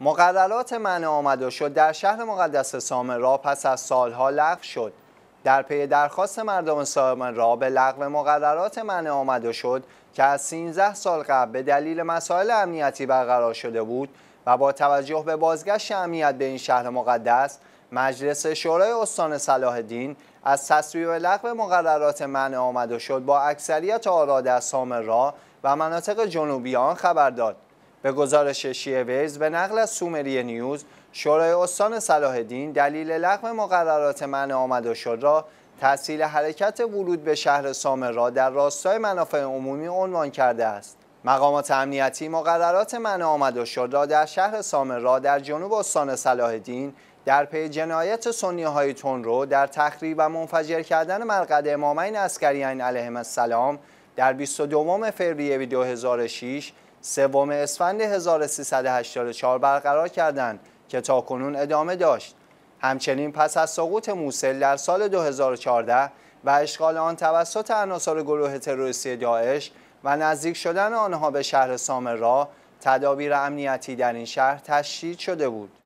مقررات منع آمد شد در شهر مقدس را پس از سالها لغو شد در پی درخواست مردم را به لغو مقررات منع آمد شد که از 13 سال قبل به دلیل مسائل امنیتی برقرار شده بود و با توجه به بازگشت امنیت به این شهر مقدس مجلس شورای استان صلاح دین از تصویب لغو مقررات منع آمد شد با اکثریت آرا در را و مناطق جنوبی آن خبر داد به گزارش شیعه ویز به نقل از سومری نیوز شورای استان صلاح دین دلیل لغو مقررات منع آمد و شد را تسهیل حرکت ورود به شهر سامر را در راستای منافع عمومی عنوان کرده است مقامات امنیتی مقررات منع آمد و شد را در شهر سامر را در جنوب استان صلاح دین در پی جنایت سنی های تون در تخریب و منفجر کردن مرقد امامین عسکریین علیهم السلام در 22 فوریه 2006 سوم اسفند 1384 برقرار کردند که تا کنون ادامه داشت. همچنین پس از سقوط موسل در سال 2014 و اشغال آن توسط عناصر گروه تروریستی داعش و نزدیک شدن آنها به شهر سامرا تدابیر امنیتی در این شهر تشدید شده بود.